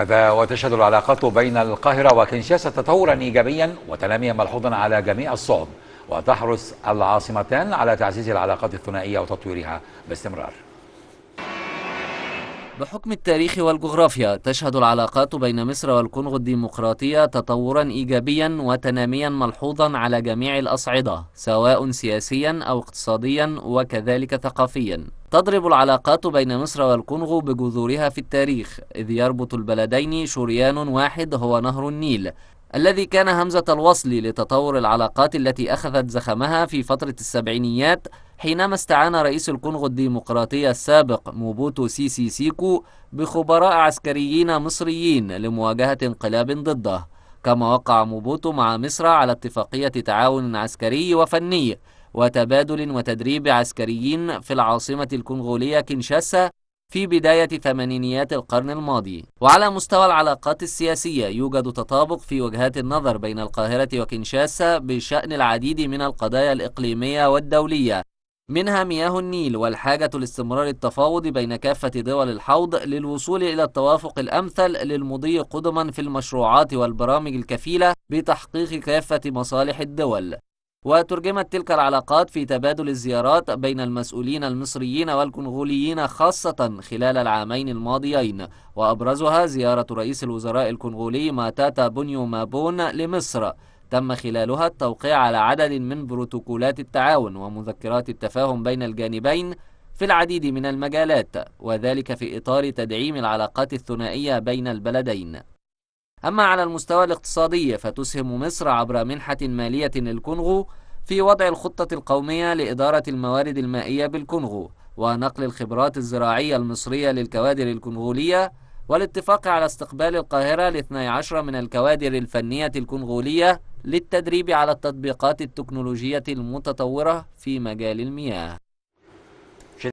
هذا وتشهد العلاقات بين القاهرة وكنشاسا تطورا إيجابيا وتناميا ملحوظا على جميع الصعد وتحرص العاصمتان على تعزيز العلاقات الثنائية وتطويرها باستمرار بحكم التاريخ والجغرافيا تشهد العلاقات بين مصر والكونغو الديمقراطية تطورا إيجابيا وتناميا ملحوظا على جميع الأصعدة سواء سياسيا أو اقتصاديا وكذلك ثقافيا تضرب العلاقات بين مصر والكونغو بجذورها في التاريخ إذ يربط البلدين شريان واحد هو نهر النيل الذي كان همزة الوصل لتطور العلاقات التي أخذت زخمها في فترة السبعينيات حينما استعان رئيس الكونغو الديمقراطية السابق موبوتو سيسي سيكو بخبراء عسكريين مصريين لمواجهة انقلاب ضده كما وقع موبوتو مع مصر على اتفاقية تعاون عسكري وفني وتبادل وتدريب عسكريين في العاصمة الكونغولية كينشاسا في بداية ثمانينيات القرن الماضي وعلى مستوى العلاقات السياسية يوجد تطابق في وجهات النظر بين القاهرة وكينشاسا بشأن العديد من القضايا الإقليمية والدولية منها مياه النيل والحاجة لاستمرار التفاوض بين كافة دول الحوض للوصول إلى التوافق الأمثل للمضي قدما في المشروعات والبرامج الكفيلة بتحقيق كافة مصالح الدول وترجمت تلك العلاقات في تبادل الزيارات بين المسؤولين المصريين والكونغوليين خاصة خلال العامين الماضيين وأبرزها زيارة رئيس الوزراء الكونغولي ماتاتا بونيو مابون لمصر تم خلالها التوقيع على عدد من بروتوكولات التعاون ومذكرات التفاهم بين الجانبين في العديد من المجالات وذلك في إطار تدعيم العلاقات الثنائية بين البلدين أما على المستوى الاقتصادي فتسهم مصر عبر منحة مالية للكونغو في وضع الخطة القومية لإدارة الموارد المائية بالكونغو ونقل الخبرات الزراعية المصرية للكوادر الكونغولية والاتفاق على استقبال القاهرة لاثني عشر من الكوادر الفنية الكونغولية للتدريب على التطبيقات التكنولوجية المتطورة في مجال المياه